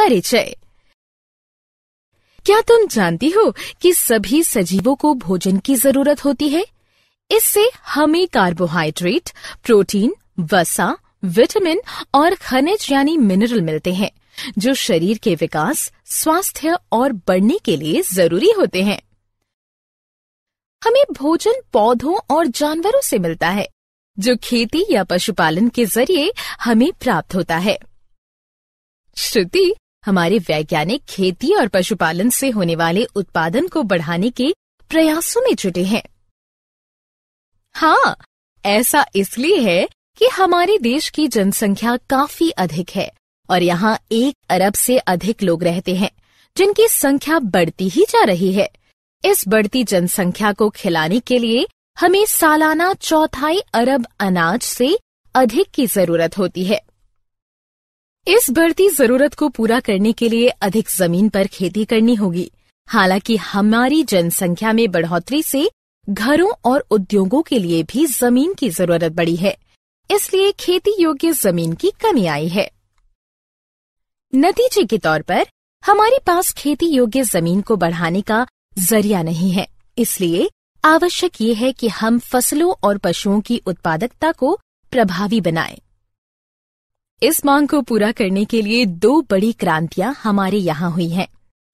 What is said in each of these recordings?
परिचय क्या तुम जानती हो कि सभी सजीवों को भोजन की जरूरत होती है इससे हमें कार्बोहाइड्रेट प्रोटीन वसा विटामिन और खनिज यानी मिनरल मिलते हैं जो शरीर के विकास स्वास्थ्य और बढ़ने के लिए जरूरी होते हैं हमें भोजन पौधों और जानवरों से मिलता है जो खेती या पशुपालन के जरिए हमें प्राप्त होता है श्रुति हमारे वैज्ञानिक खेती और पशुपालन से होने वाले उत्पादन को बढ़ाने के प्रयासों में जुटे हैं हाँ ऐसा इसलिए है कि हमारे देश की जनसंख्या काफी अधिक है और यहाँ एक अरब से अधिक लोग रहते हैं जिनकी संख्या बढ़ती ही जा रही है इस बढ़ती जनसंख्या को खिलाने के लिए हमें सालाना चौथाई अरब अनाज से अधिक की जरूरत होती है इस बढ़ती जरूरत को पूरा करने के लिए अधिक जमीन पर खेती करनी होगी हालांकि हमारी जनसंख्या में बढ़ोतरी से घरों और उद्योगों के लिए भी जमीन की जरूरत बढ़ी है इसलिए खेती योग्य जमीन की कमी आई है नतीजे के तौर पर हमारे पास खेती योग्य जमीन को बढ़ाने का जरिया नहीं है इसलिए आवश्यक ये है कि हम फसलों और पशुओं की उत्पादकता को प्रभावी बनाएं। इस मांग को पूरा करने के लिए दो बड़ी क्रांतियां हमारे यहाँ हुई हैं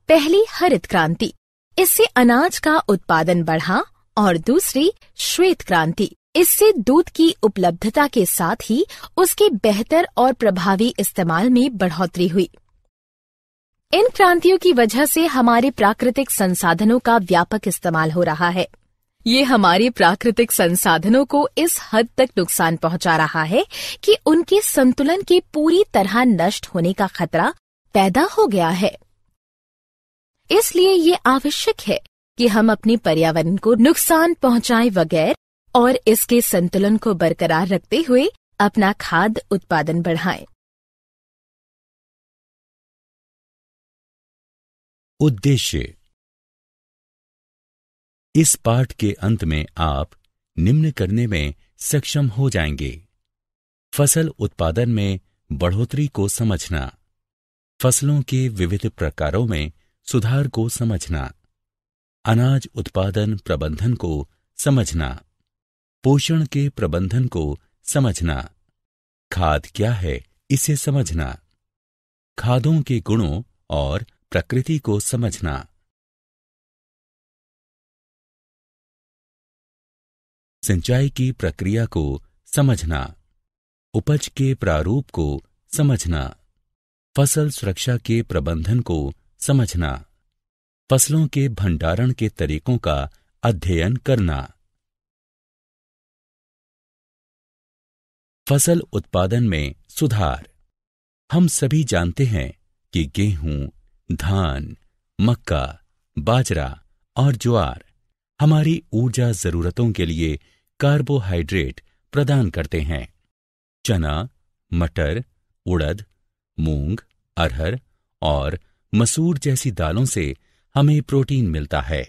पहली हरित क्रांति इससे अनाज का उत्पादन बढ़ा और दूसरी श्वेत क्रांति इससे दूध की उपलब्धता के साथ ही उसके बेहतर और प्रभावी इस्तेमाल में बढ़ोतरी हुई इन क्रांतियों की वजह से हमारे प्राकृतिक संसाधनों का व्यापक इस्तेमाल हो रहा है ये हमारे प्राकृतिक संसाधनों को इस हद तक नुकसान पहुंचा रहा है कि उनके संतुलन के पूरी तरह नष्ट होने का खतरा पैदा हो गया है इसलिए ये आवश्यक है कि हम अपने पर्यावरण को नुकसान पहुंचाए बगैर और इसके संतुलन को बरकरार रखते हुए अपना खाद्य उत्पादन बढ़ाएं। उद्देश्य इस पाठ के अंत में आप निम्न करने में सक्षम हो जाएंगे फसल उत्पादन में बढ़ोतरी को समझना फसलों के विविध प्रकारों में सुधार को समझना अनाज उत्पादन प्रबंधन को समझना पोषण के प्रबंधन को समझना खाद क्या है इसे समझना खादों के गुणों और प्रकृति को समझना सिंचाई की प्रक्रिया को समझना उपज के प्रारूप को समझना फसल सुरक्षा के प्रबंधन को समझना फसलों के भंडारण के तरीकों का अध्ययन करना फसल उत्पादन में सुधार हम सभी जानते हैं कि गेहूं धान मक्का बाजरा और ज्वार हमारी ऊर्जा जरूरतों के लिए कार्बोहाइड्रेट प्रदान करते हैं चना मटर उड़द मूंग अरहर और मसूर जैसी दालों से हमें प्रोटीन मिलता है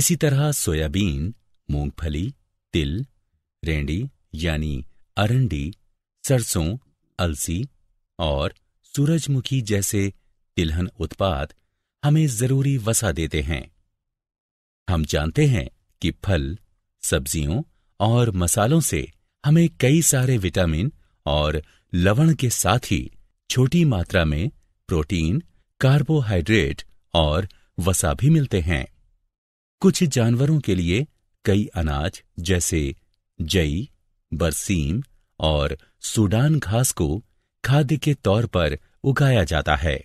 इसी तरह सोयाबीन मूंगफली तिल रेंडी यानी अरंडी सरसों अलसी और सूरजमुखी जैसे तिलहन उत्पाद हमें जरूरी वसा देते हैं हम जानते हैं कि फल सब्जियों और मसालों से हमें कई सारे विटामिन और लवण के साथ ही छोटी मात्रा में प्रोटीन कार्बोहाइड्रेट और वसा भी मिलते हैं कुछ जानवरों के लिए कई अनाज जैसे जई बरसीम और सूडान घास को खाद्य के तौर पर उगाया जाता है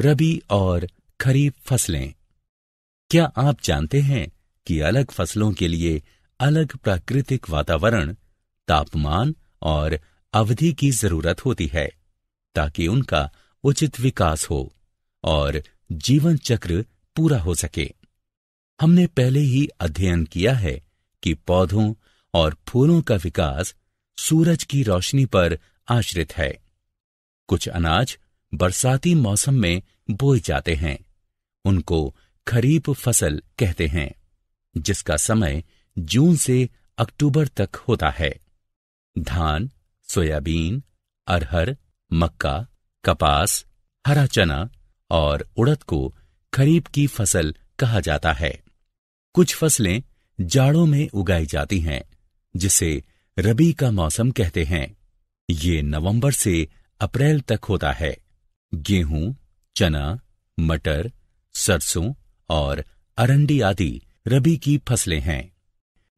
रबी और खरीफ फसलें क्या आप जानते हैं कि अलग फसलों के लिए अलग प्राकृतिक वातावरण तापमान और अवधि की जरूरत होती है ताकि उनका उचित विकास हो और जीवन चक्र पूरा हो सके हमने पहले ही अध्ययन किया है कि पौधों और फूलों का विकास सूरज की रोशनी पर आश्रित है कुछ अनाज बरसाती मौसम में बोए जाते हैं उनको खरीफ फसल कहते हैं जिसका समय जून से अक्टूबर तक होता है धान सोयाबीन अरहर मक्का कपास हरा चना और उड़द को खरीफ की फसल कहा जाता है कुछ फसलें जाड़ों में उगाई जाती हैं जिसे रबी का मौसम कहते हैं ये नवंबर से अप्रैल तक होता है गेहूं चना मटर सरसों और अरंडी आदि रबी की फसलें हैं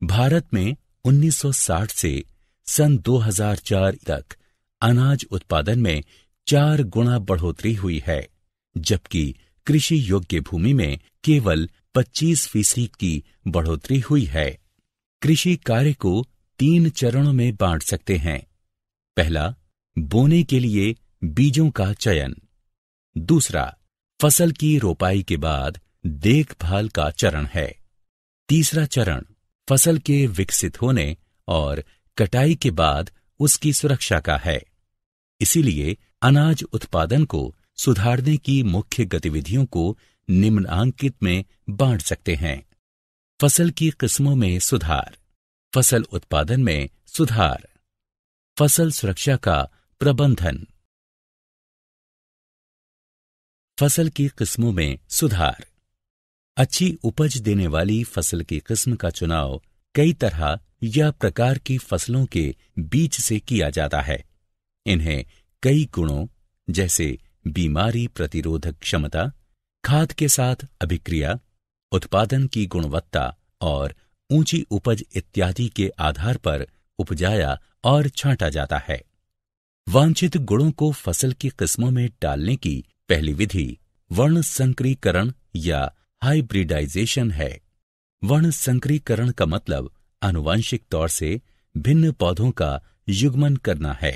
भारत में 1960 से सन 2004 तक अनाज उत्पादन में चार गुणा बढ़ोतरी हुई है जबकि कृषि योग्य भूमि में केवल 25 फीसदी की बढ़ोतरी हुई है कृषि कार्य को तीन चरणों में बांट सकते हैं पहला बोने के लिए बीजों का चयन दूसरा फसल की रोपाई के बाद देखभाल का चरण है तीसरा चरण फसल के विकसित होने और कटाई के बाद उसकी सुरक्षा का है इसीलिए अनाज उत्पादन को सुधारने की मुख्य गतिविधियों को निम्नांकित में बांट सकते हैं फसल की किस्मों में सुधार फसल उत्पादन में सुधार फसल सुरक्षा का प्रबंधन फसल की किस्मों में सुधार अच्छी उपज देने वाली फसल की किस्म का चुनाव कई तरह या प्रकार की फसलों के बीच से किया जाता है इन्हें कई गुणों जैसे बीमारी प्रतिरोधक क्षमता खाद के साथ अभिक्रिया उत्पादन की गुणवत्ता और ऊंची उपज इत्यादि के आधार पर उपजाया और छांटा जाता है वांछित गुणों को फसल की किस्मों में डालने की पहली विधि वर्ण संक्रीकरण या हाइब्रिडाइजेशन है वर्ण संक्रीकरण का मतलब अनुवांशिक तौर से भिन्न पौधों का युग्मन करना है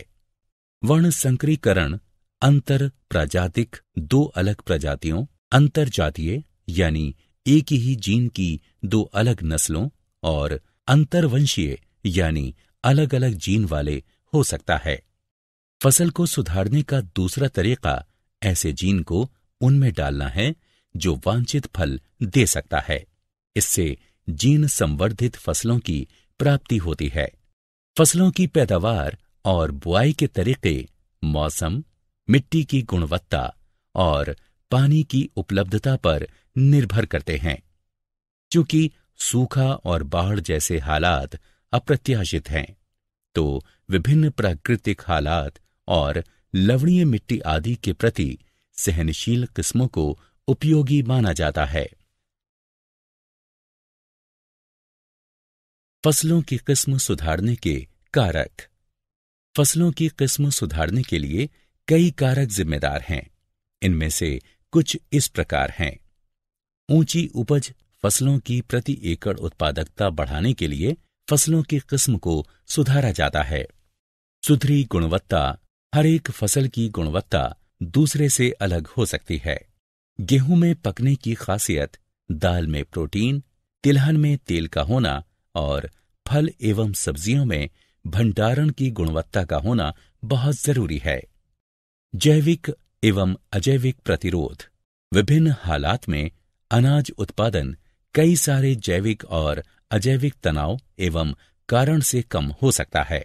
वर्ण संक्रीकरण अंतर प्राजातिक दो अलग प्रजातियों अंतर जातीय यानी एक ही जीन की दो अलग नस्लों और अंतर्वंशीय यानी अलग अलग जीन वाले हो सकता है फसल को सुधारने का दूसरा तरीका ऐसे जीन को उनमें डालना है जो वांछित फल दे सकता है इससे जीन संवर्धित फसलों की प्राप्ति होती है फसलों की पैदावार और बुआई के तरीके मौसम मिट्टी की गुणवत्ता और पानी की उपलब्धता पर निर्भर करते हैं क्योंकि सूखा और बाढ़ जैसे हालात अप्रत्याशित हैं तो विभिन्न प्राकृतिक हालात और लवणीय मिट्टी आदि के प्रति सहनशील किस्मों को उपयोगी माना जाता है फसलों की किस्म सुधारने के कारक फसलों की किस्म सुधारने के लिए कई कारक जिम्मेदार हैं इनमें से कुछ इस प्रकार हैं ऊंची उपज फसलों की प्रति एकड़ उत्पादकता बढ़ाने के लिए फसलों की किस्म को सुधारा जाता है सुधरी गुणवत्ता हर एक फसल की गुणवत्ता दूसरे से अलग हो सकती है गेहूं में पकने की खासियत दाल में प्रोटीन तिलहन में तेल का होना और फल एवं सब्जियों में भंडारण की गुणवत्ता का होना बहुत जरूरी है जैविक एवं अजैविक प्रतिरोध विभिन्न हालात में अनाज उत्पादन कई सारे जैविक और अजैविक तनाव एवं कारण से कम हो सकता है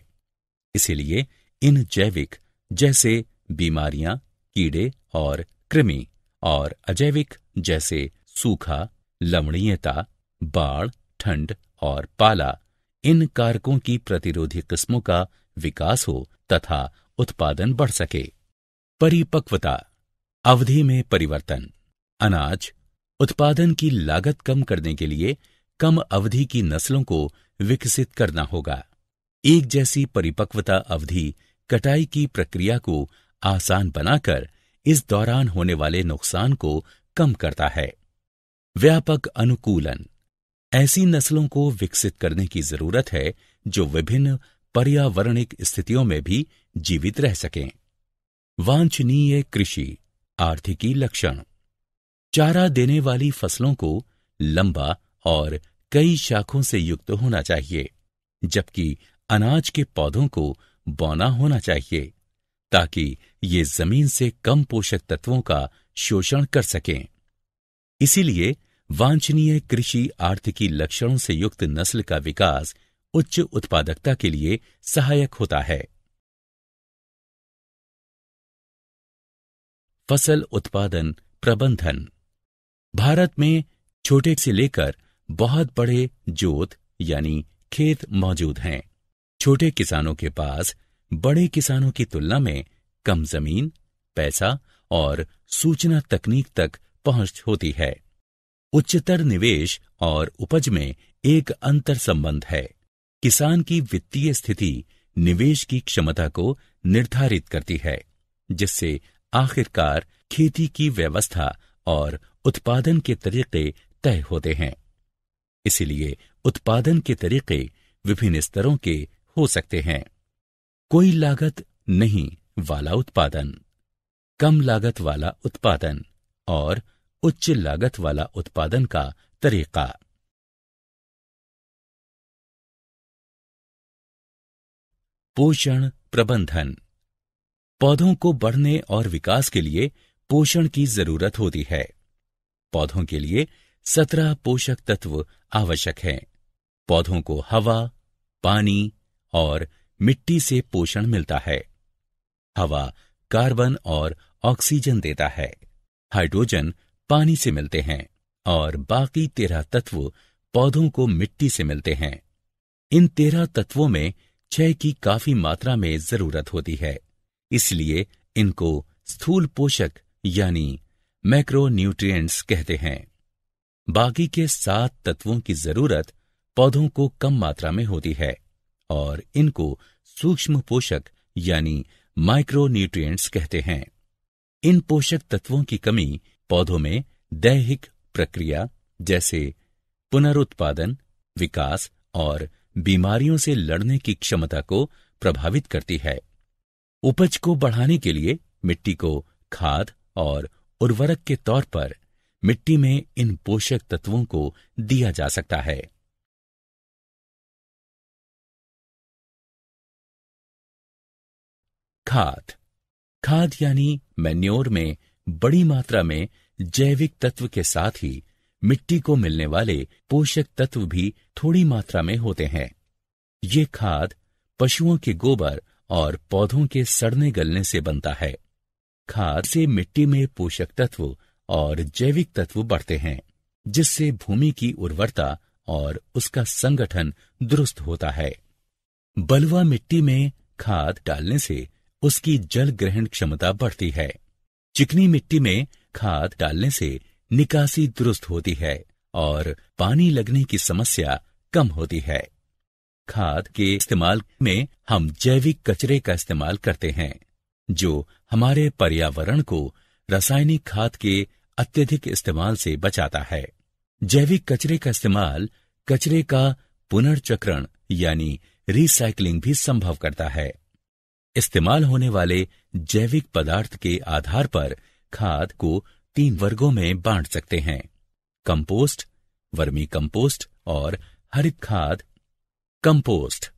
इसीलिए इन जैविक जैसे बीमारियां कीड़े और कृमि और अजैविक जैसे सूखा लवणीयता बाढ़ ठंड और पाला इन कारकों की प्रतिरोधी किस्मों का विकास हो तथा उत्पादन बढ़ सके परिपक्वता अवधि में परिवर्तन अनाज उत्पादन की लागत कम करने के लिए कम अवधि की नस्लों को विकसित करना होगा एक जैसी परिपक्वता अवधि कटाई की प्रक्रिया को आसान बनाकर इस दौरान होने वाले नुकसान को कम करता है व्यापक अनुकूलन ऐसी नस्लों को विकसित करने की जरूरत है जो विभिन्न पर्यावरणिक स्थितियों में भी जीवित रह सकें वांछनीय कृषि आर्थिकी लक्षण चारा देने वाली फसलों को लंबा और कई शाखों से युक्त होना चाहिए जबकि अनाज के पौधों को बौना होना चाहिए ताकि ये जमीन से कम पोषक तत्वों का शोषण कर सकें इसीलिए वांछनीय कृषि आर्थिकी लक्षणों से युक्त नस्ल का विकास उच्च उत्पादकता के लिए सहायक होता है फसल उत्पादन प्रबंधन भारत में छोटे से लेकर बहुत बड़े जोत यानी खेत मौजूद हैं छोटे किसानों के पास बड़े किसानों की तुलना में कम जमीन पैसा और सूचना तकनीक तक पहुंच होती है उच्चतर निवेश और उपज में एक अंतर संबंध है किसान की वित्तीय स्थिति निवेश की क्षमता को निर्धारित करती है जिससे आखिरकार खेती की व्यवस्था और उत्पादन के तरीके तय होते हैं इसलिए उत्पादन के तरीके विभिन्न स्तरों के हो सकते हैं कोई लागत नहीं वाला उत्पादन कम लागत वाला उत्पादन और उच्च लागत वाला उत्पादन का तरीका पोषण प्रबंधन पौधों को बढ़ने और विकास के लिए पोषण की जरूरत होती है पौधों के लिए सत्रह पोषक तत्व आवश्यक हैं। पौधों को हवा पानी और मिट्टी से पोषण मिलता है हवा कार्बन और ऑक्सीजन देता है हाइड्रोजन पानी से मिलते हैं और बाकी तेरह तत्व पौधों को मिट्टी से मिलते हैं इन तेरह तत्वों में क्षय की काफी मात्रा में जरूरत होती है इसलिए इनको स्थूल पोषक यानी मैक्रोन्यूट्रिएंट्स कहते हैं बाकी के सात तत्वों की जरूरत पौधों को कम मात्रा में होती है और इनको सूक्ष्म पोषक यानी माइक्रोन्यूट्रिएंट्स कहते हैं इन पोषक तत्वों की कमी पौधों में दैहिक प्रक्रिया जैसे पुनरुत्पादन विकास और बीमारियों से लड़ने की क्षमता को प्रभावित करती है उपज को बढ़ाने के लिए मिट्टी को खाद और उर्वरक के तौर पर मिट्टी में इन पोषक तत्वों को दिया जा सकता है खाद खाद यानी मैन्योर में बड़ी मात्रा में जैविक तत्व के साथ ही मिट्टी को मिलने वाले पोषक तत्व भी थोड़ी मात्रा में होते हैं ये खाद पशुओं के गोबर और पौधों के सड़ने गलने से बनता है खाद से मिट्टी में पोषक तत्व और जैविक तत्व बढ़ते हैं जिससे भूमि की उर्वरता और उसका संगठन दुरुस्त होता है बलुआ मिट्टी में खाद डालने से उसकी जल ग्रहण क्षमता बढ़ती है चिकनी मिट्टी में खाद डालने से निकासी दुरुस्त होती है और पानी लगने की समस्या कम होती है खाद के इस्तेमाल में हम जैविक कचरे का इस्तेमाल करते हैं जो हमारे पर्यावरण को रासायनिक खाद के अत्यधिक इस्तेमाल से बचाता है जैविक कचरे का इस्तेमाल कचरे का पुनर्चक्रण यानी रिसाइकलिंग भी संभव करता है इस्तेमाल होने वाले जैविक पदार्थ के आधार पर खाद को तीन वर्गों में बांट सकते हैं कंपोस्ट वर्मी कंपोस्ट और हरित खाद कंपोस्ट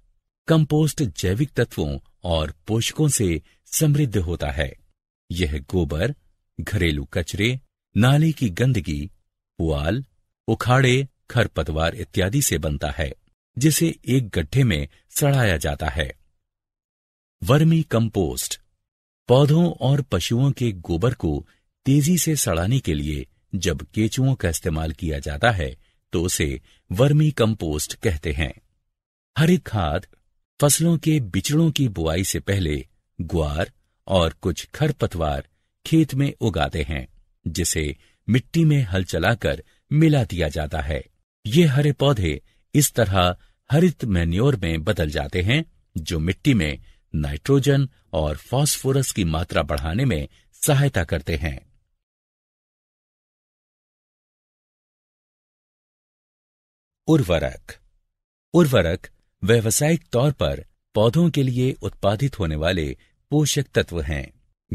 कंपोस्ट जैविक तत्वों और पोषकों से समृद्ध होता है यह गोबर घरेलू कचरे नाले की गंदगी पुआल उखाड़े खरपतवार इत्यादि से बनता है जिसे एक गड्ढे में सड़ाया जाता है वर्मी कंपोस्ट पौधों और पशुओं के गोबर को तेजी से सड़ाने के लिए जब केचुओं का इस्तेमाल किया जाता है तो उसे वर्मी कंपोस्ट कहते हैं हरित खाद फसलों के बिचड़ों की बुआई से पहले ग्वार और कुछ खरपतवार खेत में उगाते हैं जिसे मिट्टी में हल चलाकर मिला दिया जाता है ये हरे पौधे इस तरह हरित मैन्योर में बदल जाते हैं जो मिट्टी में नाइट्रोजन और फास्फोरस की मात्रा बढ़ाने में सहायता करते हैं उर्वरक उर्वरक व्यवसायिक तौर पर पौधों के लिए उत्पादित होने वाले पोषक तत्व हैं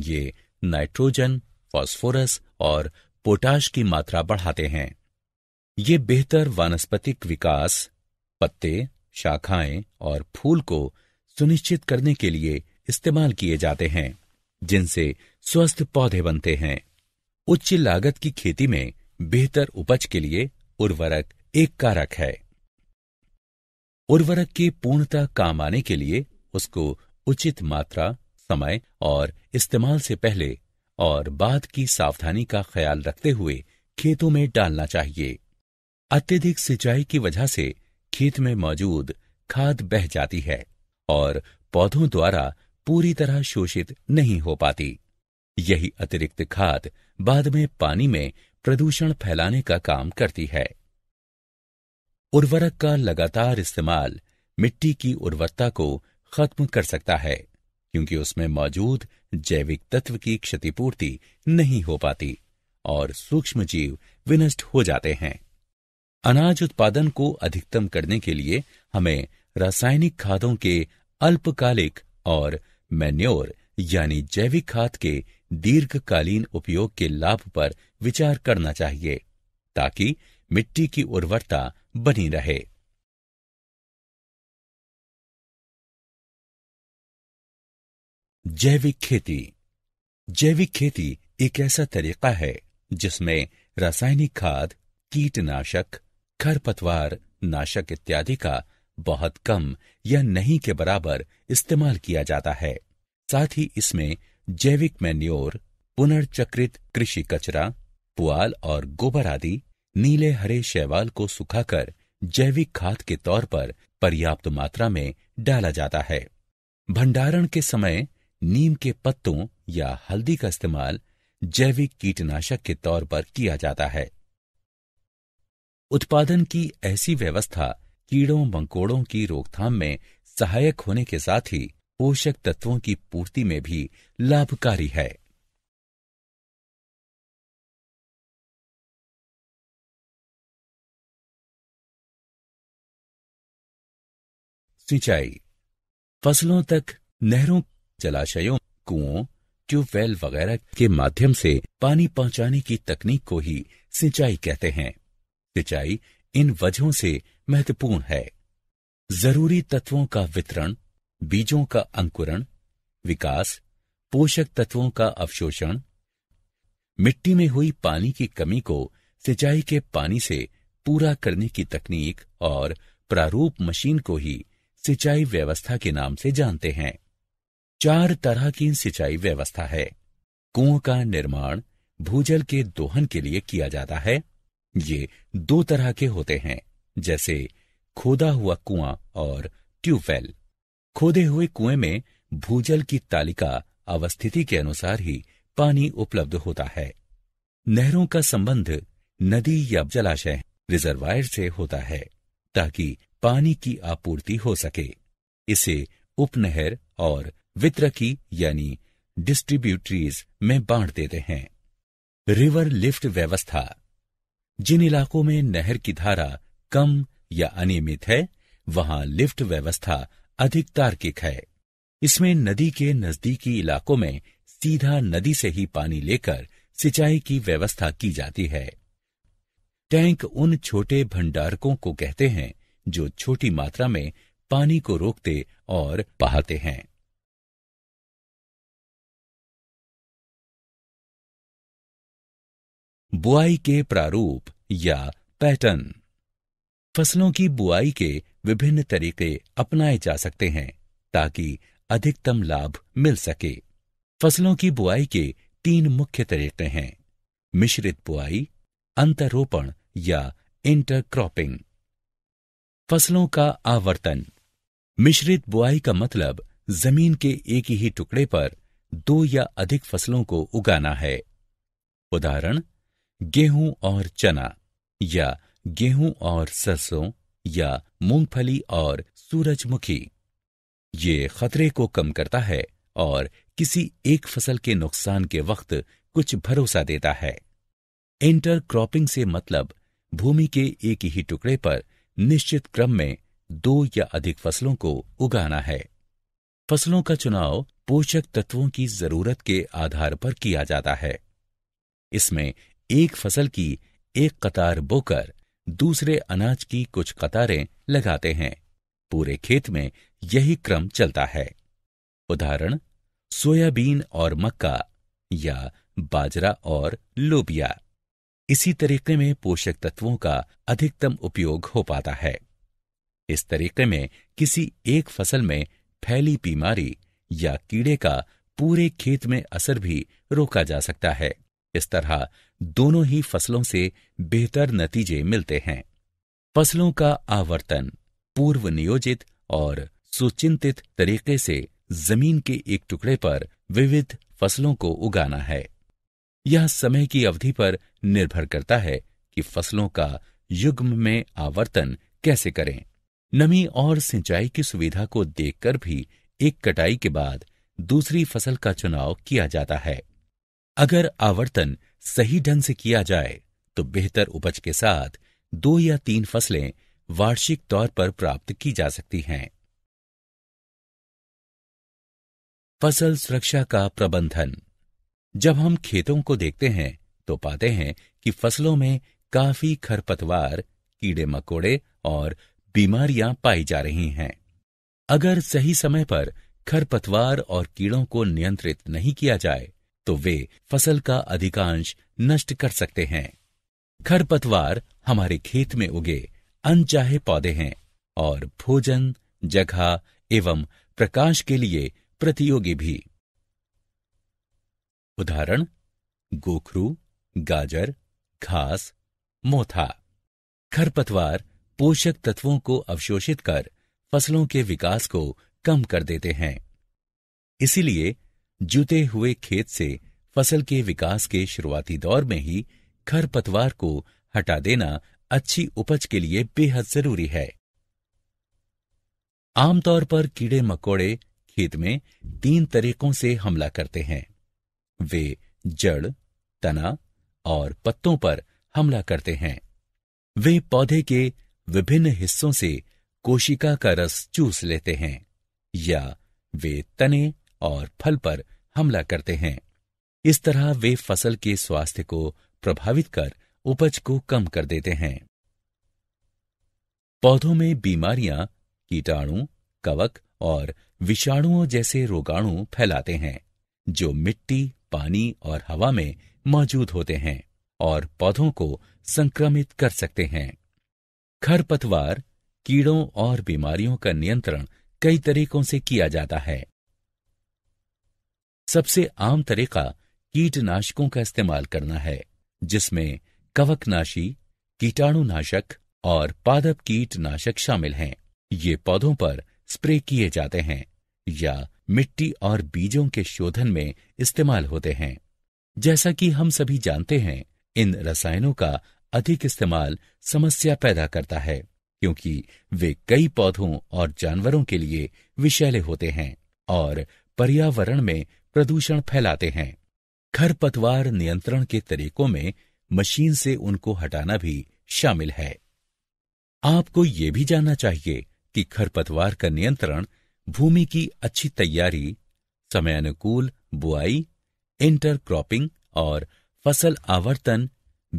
ये नाइट्रोजन फास्फोरस और पोटाश की मात्रा बढ़ाते हैं ये बेहतर वानस्पतिक विकास पत्ते शाखाएं और फूल को सुनिश्चित करने के लिए इस्तेमाल किए जाते हैं जिनसे स्वस्थ पौधे बनते हैं उच्च लागत की खेती में बेहतर उपज के लिए उर्वरक एक कारक है उर्वरक के पूर्णता काम आने के लिए उसको उचित मात्रा समय और इस्तेमाल से पहले और बाद की सावधानी का ख्याल रखते हुए खेतों में डालना चाहिए अत्यधिक सिंचाई की वजह से खेत में मौजूद खाद बह जाती है और पौधों द्वारा पूरी तरह शोषित नहीं हो पाती यही अतिरिक्त खाद बाद में पानी में प्रदूषण फैलाने का काम करती है उर्वरक का लगातार इस्तेमाल मिट्टी की उर्वरता को खत्म कर सकता है क्योंकि उसमें मौजूद जैविक तत्व की क्षतिपूर्ति नहीं हो पाती और सूक्ष्म जीव विनष्ट हो जाते हैं अनाज उत्पादन को अधिकतम करने के लिए हमें रासायनिक खादों के अल्पकालिक और मैन्योर यानी जैविक खाद के दीर्घकालीन उपयोग के लाभ पर विचार करना चाहिए ताकि मिट्टी की उर्वरता बनी रहे जैविक खेती जैविक खेती एक ऐसा तरीका है जिसमें रासायनिक खाद कीटनाशक खरपतवार नाशक इत्यादि का बहुत कम या नहीं के बराबर इस्तेमाल किया जाता है साथ ही इसमें जैविक मैन्योर पुनर्चक्रित कृषि कचरा पुआल और गोबर आदि नीले हरे शैवाल को सुखाकर जैविक खाद के तौर पर पर्याप्त मात्रा में डाला जाता है भंडारण के समय नीम के पत्तों या हल्दी का इस्तेमाल जैविक कीटनाशक के तौर पर किया जाता है उत्पादन की ऐसी व्यवस्था कीड़ों मंकोड़ों की रोकथाम में सहायक होने के साथ ही पोषक तत्वों की पूर्ति में भी लाभकारी है सिंचाई फसलों तक नहरों जलाशयों कुओं ट्यूबवेल वगैरह के माध्यम से पानी पहुंचाने की तकनीक को ही सिंचाई कहते हैं सिंचाई इन वजहों से महत्वपूर्ण है जरूरी तत्वों का वितरण बीजों का अंकुरण विकास पोषक तत्वों का अवशोषण मिट्टी में हुई पानी की कमी को सिंचाई के पानी से पूरा करने की तकनीक और प्रारूप मशीन को ही सिंचाई व्यवस्था के नाम से जानते हैं चार तरह की सिंचाई व्यवस्था है कुओं का निर्माण भूजल के दोहन के लिए किया जाता है ये दो तरह के होते हैं जैसे खोदा हुआ कुआं और ट्यूबवेल खोदे हुए कुएं में भूजल की तालिका अवस्थिति के अनुसार ही पानी उपलब्ध होता है नहरों का संबंध नदी या जलाशय रिजर्वायर से होता है ताकि पानी की आपूर्ति हो सके इसे उपनहर और वितरकी यानी डिस्ट्रीब्यूटरीज में बांट देते हैं रिवर लिफ्ट व्यवस्था जिन इलाकों में नहर की धारा कम या अनियमित है वहां लिफ्ट व्यवस्था अधिक तार्किक है इसमें नदी के नजदीकी इलाकों में सीधा नदी से ही पानी लेकर सिंचाई की व्यवस्था की जाती है टैंक उन छोटे भंडारकों को कहते हैं जो छोटी मात्रा में पानी को रोकते और बहाते हैं बुआई के प्रारूप या पैटर्न फसलों की बुआई के विभिन्न तरीके अपनाए जा सकते हैं ताकि अधिकतम लाभ मिल सके फसलों की बुआई के तीन मुख्य तरीके हैं मिश्रित बुआई अंतरोपण या इंटरक्रॉपिंग फसलों का आवर्तन मिश्रित बुआई का मतलब जमीन के एक ही टुकड़े पर दो या अधिक फसलों को उगाना है उदाहरण गेहूं और चना या गेहूं और सरसों या मूंगफली और सूरजमुखी ये खतरे को कम करता है और किसी एक फसल के नुकसान के वक्त कुछ भरोसा देता है इंटरक्रॉपिंग से मतलब भूमि के एक ही टुकड़े पर निश्चित क्रम में दो या अधिक फसलों को उगाना है फसलों का चुनाव पोषक तत्वों की जरूरत के आधार पर किया जाता है इसमें एक फसल की एक कतार बोकर दूसरे अनाज की कुछ कतारें लगाते हैं पूरे खेत में यही क्रम चलता है उदाहरण सोयाबीन और मक्का या बाजरा और लोबिया इसी तरीके में पोषक तत्वों का अधिकतम उपयोग हो पाता है इस तरीके में किसी एक फसल में फैली बीमारी या कीड़े का पूरे खेत में असर भी रोका जा सकता है इस तरह दोनों ही फसलों से बेहतर नतीजे मिलते हैं फसलों का आवर्तन पूर्व नियोजित और सुचिंतित तरीके से जमीन के एक टुकड़े पर विविध फसलों को उगाना है यह समय की अवधि पर निर्भर करता है कि फसलों का युग्म में आवर्तन कैसे करें नमी और सिंचाई की सुविधा को देखकर भी एक कटाई के बाद दूसरी फसल का चुनाव किया जाता है अगर आवर्तन सही ढंग से किया जाए तो बेहतर उपज के साथ दो या तीन फसलें वार्षिक तौर पर प्राप्त की जा सकती हैं फसल सुरक्षा का प्रबंधन जब हम खेतों को देखते हैं तो पाते हैं कि फसलों में काफी खरपतवार कीड़े मकोड़े और बीमारियां पाई जा रही हैं अगर सही समय पर खरपतवार और कीड़ों को नियंत्रित नहीं किया जाए तो वे फसल का अधिकांश नष्ट कर सकते हैं खरपतवार हमारे खेत में उगे अनचाहे पौधे हैं और भोजन जगह एवं प्रकाश के लिए प्रतियोगी भी उदाहरण गोखरू गाजर घास मोथा खरपतवार पोषक तत्वों को अवशोषित कर फसलों के विकास को कम कर देते हैं इसीलिए जुते हुए खेत से फसल के विकास के शुरुआती दौर में ही खरपतवार को हटा देना अच्छी उपज के लिए बेहद जरूरी है आमतौर पर कीड़े मकोड़े खेत में तीन तरीकों से हमला करते हैं वे जड़ तना और पत्तों पर हमला करते हैं वे पौधे के विभिन्न हिस्सों से कोशिका का रस चूस लेते हैं या वे तने और फल पर हमला करते हैं इस तरह वे फसल के स्वास्थ्य को प्रभावित कर उपज को कम कर देते हैं पौधों में बीमारियां कीटाणु कवक और विषाणुओं जैसे रोगाणु फैलाते हैं जो मिट्टी पानी और हवा में मौजूद होते हैं और पौधों को संक्रमित कर सकते हैं खरपतवार कीड़ों और बीमारियों का नियंत्रण कई तरीकों से किया जाता है सबसे आम तरीका कीटनाशकों का इस्तेमाल करना है जिसमें कवकनाशी कीटाणुनाशक और पादप कीटनाशक शामिल हैं ये पौधों पर स्प्रे किए जाते हैं या मिट्टी और बीजों के शोधन में इस्तेमाल होते हैं जैसा कि हम सभी जानते हैं इन रसायनों का अधिक इस्तेमाल समस्या पैदा करता है क्योंकि वे कई पौधों और जानवरों के लिए विषैले होते हैं और पर्यावरण में प्रदूषण फैलाते हैं खरपतवार नियंत्रण के तरीकों में मशीन से उनको हटाना भी शामिल है आपको ये भी जानना चाहिए कि खरपतवार का नियंत्रण भूमि की अच्छी तैयारी समयानुकूल बुआई इंटरक्रॉपिंग और फसल आवर्तन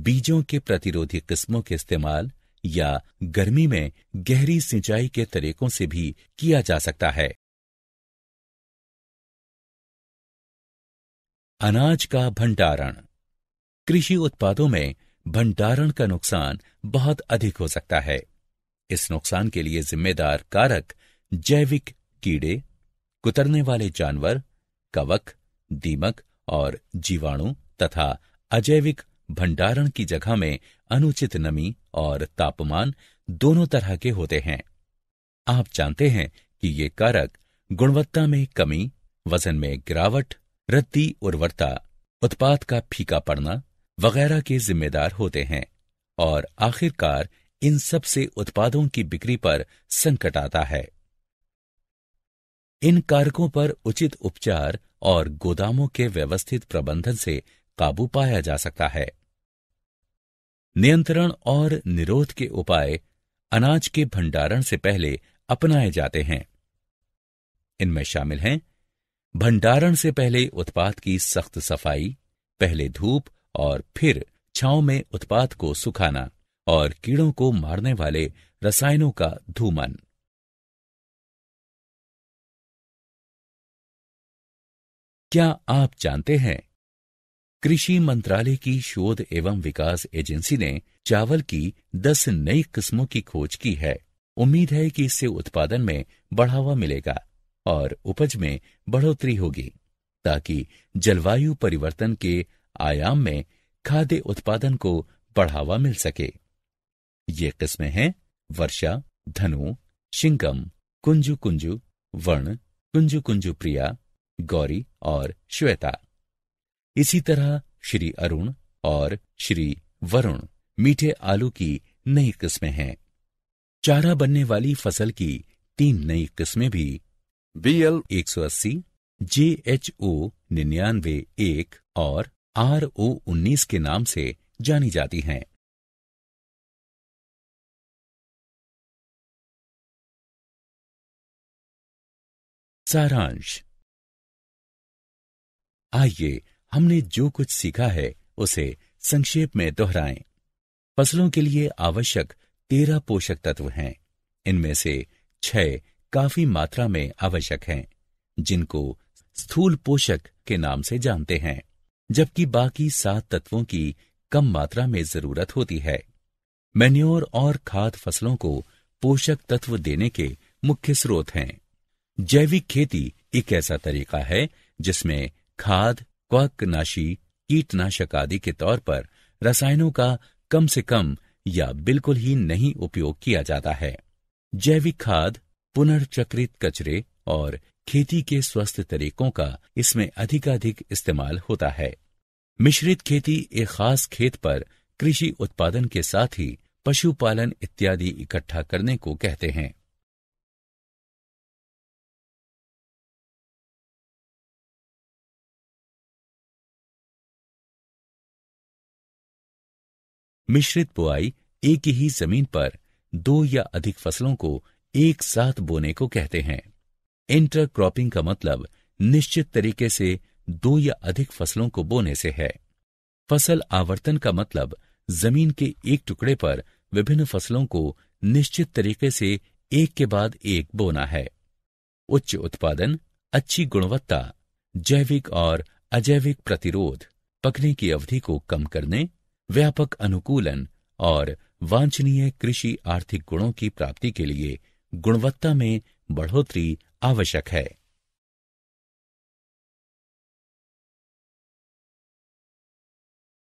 बीजों के प्रतिरोधी किस्मों के इस्तेमाल या गर्मी में गहरी सिंचाई के तरीकों से भी किया जा सकता है अनाज का भंडारण कृषि उत्पादों में भंडारण का नुकसान बहुत अधिक हो सकता है इस नुकसान के लिए जिम्मेदार कारक जैविक कीड़े कुतरने वाले जानवर कवक दीमक और जीवाणु तथा अजैविक भंडारण की जगह में अनुचित नमी और तापमान दोनों तरह के होते हैं आप जानते हैं कि ये कारक गुणवत्ता में कमी वजन में गिरावट रद्दी उर्वरता उत्पाद का फीका पड़ना वगैरह के जिम्मेदार होते हैं और आखिरकार इन सब से उत्पादों की बिक्री पर संकट आता है इन कारकों पर उचित उपचार और गोदामों के व्यवस्थित प्रबंधन से काबू पाया जा सकता है नियंत्रण और निरोध के उपाय अनाज के भंडारण से पहले अपनाए जाते हैं इनमें शामिल हैं भंडारण से पहले उत्पाद की सख्त सफाई पहले धूप और फिर छाव में उत्पाद को सुखाना और कीड़ों को मारने वाले रसायनों का धूमन क्या आप जानते हैं कृषि मंत्रालय की शोध एवं विकास एजेंसी ने चावल की 10 नई किस्मों की खोज की है उम्मीद है कि इससे उत्पादन में बढ़ावा मिलेगा और उपज में बढ़ोतरी होगी ताकि जलवायु परिवर्तन के आयाम में खाद्य उत्पादन को बढ़ावा मिल सके ये किस्में हैं वर्षा धनु शिंगम कुंजू कुंजू वर्ण कुंजू कुंजू प्रिया गौरी और श्वेता इसी तरह श्री अरुण और श्री वरुण मीठे आलू की नई किस्में हैं चारा बनने वाली फसल की तीन नई किस्में भी बी एल एक सौ अस्सी जे एच ओ निन्यानवे एक और आर ओ उन्नीस के नाम से जानी जाती हैं सारांश आइए हमने जो कुछ सीखा है उसे संक्षेप में दोहराएं। फसलों के लिए आवश्यक तेरह पोषक तत्व हैं इनमें से छह काफी मात्रा में आवश्यक हैं जिनको स्थूल पोषक के नाम से जानते हैं जबकि बाकी सात तत्वों की कम मात्रा में जरूरत होती है मेन्योर और खाद फसलों को पोषक तत्व देने के मुख्य स्रोत हैं जैविक खेती एक ऐसा तरीका है जिसमें खाद क्वकनाशी कीटनाशक आदि के तौर पर रसायनों का कम से कम या बिल्कुल ही नहीं उपयोग किया जाता है जैविक खाद पुनर्चक्रित कचरे और खेती के स्वस्थ तरीकों का इसमें अधिकाधिक इस्तेमाल होता है मिश्रित खेती एक खास खेत पर कृषि उत्पादन के साथ ही पशुपालन इत्यादि इकट्ठा करने को कहते हैं मिश्रित बुआई एक ही जमीन पर दो या अधिक फसलों को एक साथ बोने को कहते हैं इंटरक्रॉपिंग का मतलब निश्चित तरीके से दो या अधिक फसलों को बोने से है फसल आवर्तन का मतलब जमीन के एक टुकड़े पर विभिन्न फसलों को निश्चित तरीके से एक के बाद एक बोना है उच्च उत्पादन अच्छी गुणवत्ता जैविक और अजैविक प्रतिरोध पकने की अवधि को कम करने व्यापक अनुकूलन और वांछनीय कृषि आर्थिक गुणों की प्राप्ति के लिए गुणवत्ता में बढ़ोतरी आवश्यक है